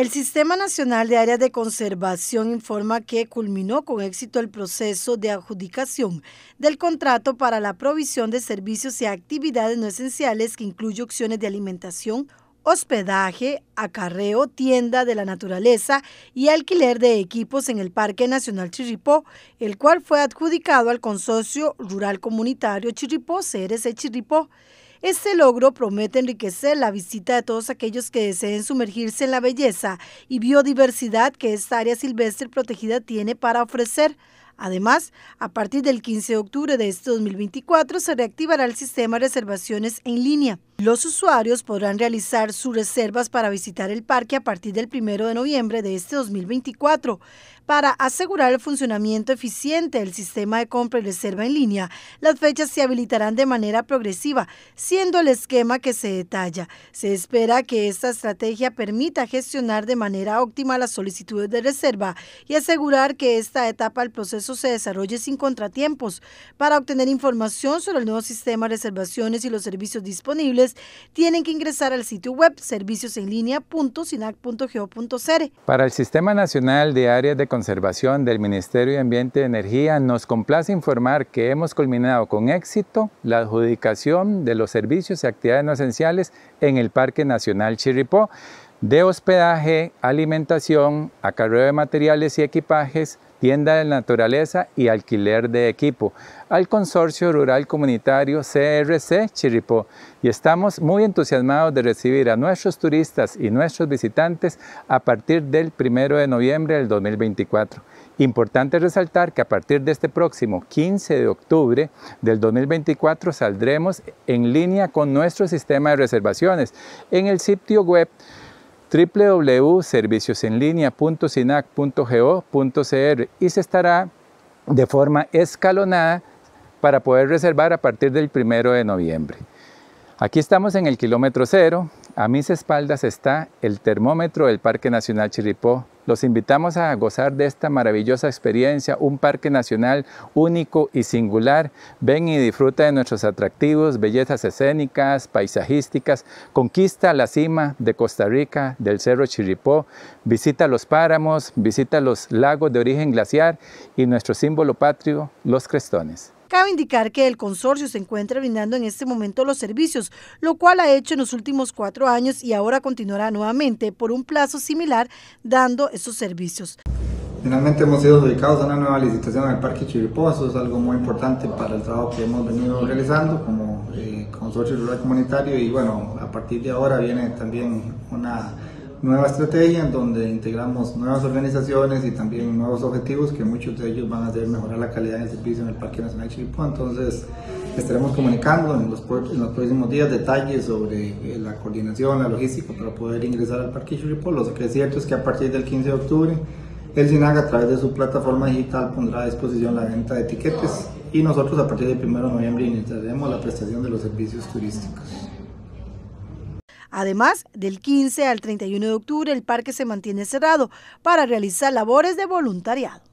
El Sistema Nacional de Áreas de Conservación informa que culminó con éxito el proceso de adjudicación del contrato para la provisión de servicios y actividades no esenciales que incluye opciones de alimentación, hospedaje, acarreo, tienda de la naturaleza y alquiler de equipos en el Parque Nacional Chirripó, el cual fue adjudicado al Consorcio Rural Comunitario Chirripó, CRC Chirripó. Este logro promete enriquecer la visita de todos aquellos que deseen sumergirse en la belleza y biodiversidad que esta área silvestre protegida tiene para ofrecer. Además, a partir del 15 de octubre de este 2024 se reactivará el sistema de reservaciones en línea. Los usuarios podrán realizar sus reservas para visitar el parque a partir del 1 de noviembre de este 2024. Para asegurar el funcionamiento eficiente del sistema de compra y reserva en línea, las fechas se habilitarán de manera progresiva, siendo el esquema que se detalla. Se espera que esta estrategia permita gestionar de manera óptima las solicitudes de reserva y asegurar que esta etapa del proceso se desarrolle sin contratiempos. Para obtener información sobre el nuevo sistema de reservaciones y los servicios disponibles, tienen que ingresar al sitio web serviciosenlinea.sinac.gov.cr. Para el Sistema Nacional de Áreas de Conservación del Ministerio de Ambiente y Energía, nos complace informar que hemos culminado con éxito la adjudicación de los servicios y actividades no esenciales en el Parque Nacional Chirripó de hospedaje, alimentación, acarreo de materiales y equipajes, tienda de naturaleza y alquiler de equipo, al Consorcio Rural Comunitario CRC Chiripó Y estamos muy entusiasmados de recibir a nuestros turistas y nuestros visitantes a partir del 1 de noviembre del 2024. Importante resaltar que a partir de este próximo 15 de octubre del 2024 saldremos en línea con nuestro sistema de reservaciones en el sitio web www.serviciosenlinea.sinac.go.cr y se estará de forma escalonada para poder reservar a partir del primero de noviembre. Aquí estamos en el kilómetro cero. A mis espaldas está el termómetro del Parque Nacional Chiripó, los invitamos a gozar de esta maravillosa experiencia, un parque nacional único y singular. Ven y disfruta de nuestros atractivos, bellezas escénicas, paisajísticas. Conquista la cima de Costa Rica, del Cerro Chiripó. Visita los páramos, visita los lagos de origen glaciar y nuestro símbolo patrio, los crestones indicar que el consorcio se encuentra brindando en este momento los servicios, lo cual ha hecho en los últimos cuatro años y ahora continuará nuevamente por un plazo similar dando esos servicios. Finalmente hemos sido dedicados a una nueva licitación en Parque Chiripó, eso es algo muy importante para el trabajo que hemos venido realizando como eh, consorcio rural comunitario y bueno, a partir de ahora viene también una nueva estrategia en donde integramos nuevas organizaciones y también nuevos objetivos que muchos de ellos van a hacer mejorar la calidad del servicio en el Parque Nacional Chiripó. Entonces, estaremos comunicando en los, próximos días detalles sobre eh, la coordinación, la logística para poder ingresar al Parque Chiripó. Lo que es cierto es que a partir del 15 de octubre, el SINAG a través de su plataforma digital pondrá a disposición la venta de etiquetes y nosotros a partir del 1 de noviembre iniciaremos la prestación de los servicios turísticos. Además, del 15 al 31 de octubre el parque se mantiene cerrado para realizar labores de voluntariado.